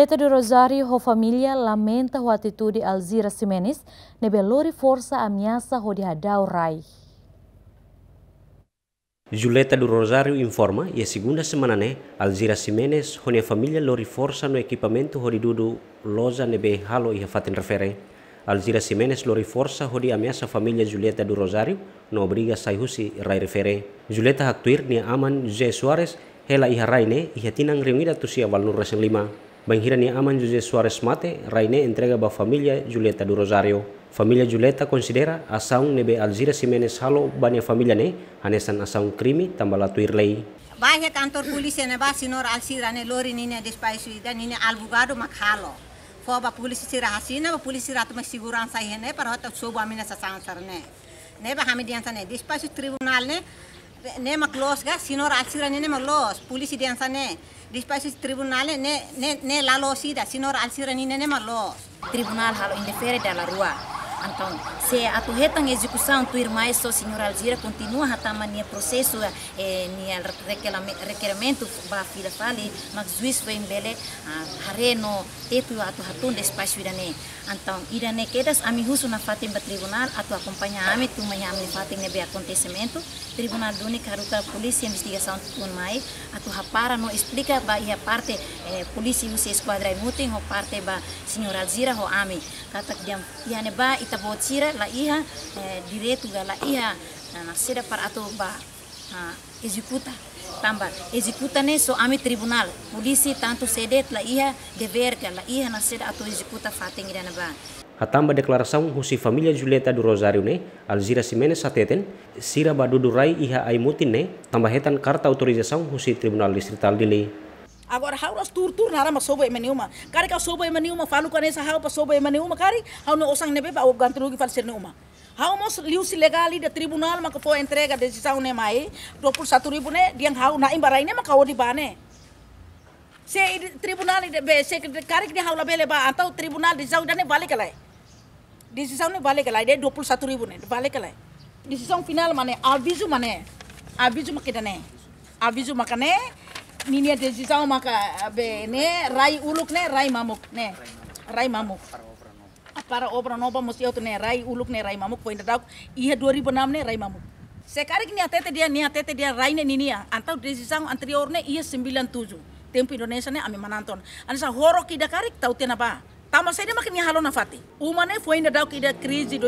Coleta do Rosario, ho e família lamenta ho atitude Alzira Simenes, lori forsa amiasa ho dihadau rai. Juleta do Rosário informa e segunda semana né, Alzira Simenes, honia e família lori forsa no equipamento ho didudu loza nebe halo e fatin refere. Alzira Simenes lori força hodi ameaça família Julieta do Rosário, no obriga saihusi rai refere. Julieta actuir ne aman José Suarez hela iha raine, iha tinang reunida tusia valnur resen lima. Banghirani aman José Suárez Mate, Rainé entrega ba familia Julieta do Rosario. Familia Julieta considera asaun nebe Alzira Simenes halo bane familia ne, hanesan asaun krimi tambala tuirlei. Bahia kantor polisi ne ba sinor Alzira ne lori nini despaisu ida nini albugado mak halo. Fo ba polisi sira hasina ba polisi ratu mak sigurança ne, para hota sobo amina sasang sarne. ne. Ne ba hamidian sa ne despaisu tribunal ne nema close ga sinor alsirane nema los polisi di densa ne dispasis tribunale ne ne ne lalo sida sinor alsirani ne nema los tribunal halo indefere dalla rua Então, se a correta execução, tu irmã o senhor senhora Alzira continua a tamanho processo, eh, requerimento para a filha fale, mas o juiz foi em Belém, a reno, teto a tu ratun despacho irané. Então, irané quedas a mi russo na fatem tribunal, a tu mim tu manhã me fatem nebe acontecimento, tribunal do único a polícia investigação tu mai, a tu rapara não explica ba ia parte eh, polícia e você esquadra e mutem, ou parte ba senhora Alzira ho ame, kata que diam, iane ba bawa bocira la hija eh, diretuga la iya. nah, nasir nascida atau atoba ah, executa tamba executa ne so ami tribunal polisi tantu sedet la iha de verga la hija nascida ato executa fatengira na ba Hatamba declaração husi familia Julieta du Rosario ne, Alzira Simene Sateten, Sira Badudurai Iha Aimutin ne, tambahetan karta autorização husi Tribunal Distrital Dili. Agora, hau tur-tur nara mas sobo emaniuma. Kari ka sobo emaniuma falu kane sa hau pa sobo emaniuma, kari, hau no osang nebe para o gantrugi fazer uma Hau mos liusi legali da tribunal maka foi entrega decisão ne mai, satu ribu ne diang hau na imbarai ne maka di bane. Se tribunal de be se kari kini hau labele ba atau tribunal decisão dane balik lai. Decisão ne balik kalai de satu ribu ne balik Di Decisão final mane Avizu mane. Aviso makidane. Aviso makane nini desi sao maka be ne rai uluk ne rai mamuk ne rai mamuk para obra noba mesti auto ne rai uluk ne rai mamuk poin dadau ia 2006 ne rai mamuk sekarang ni atete dia ni atete dia rai ne ninia ya. antau desi sao anterior ne ia 97 tempo Indonesia ne ame mananton ansa horo kidakarik tau tena ba Tama mak makin halo na fati. Umane foi na dau kida ida 2016 de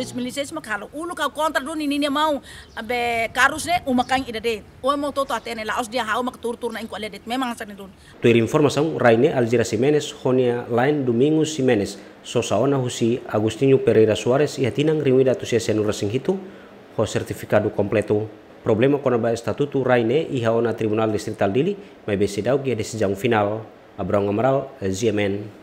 2006 mak halo. Ulu ka kontra do nini mau be karus ne umakang ida de. O mo toto atene laos dia hau mak tur tur na inko ledet memang sane dun. Tuir informação Raine Aljira Simenes, Honia Lain Domingo Simenes, Sosaona Husi, Agustinho Pereira Suarez, e tinang Riuida Tusia Senura hitu. Ho certificado kompletu problema kona ba estatuto Raine i hao na Tribunal Distrital Dili, mai dau kia ada sejang final. abrang Amaral, ZMN.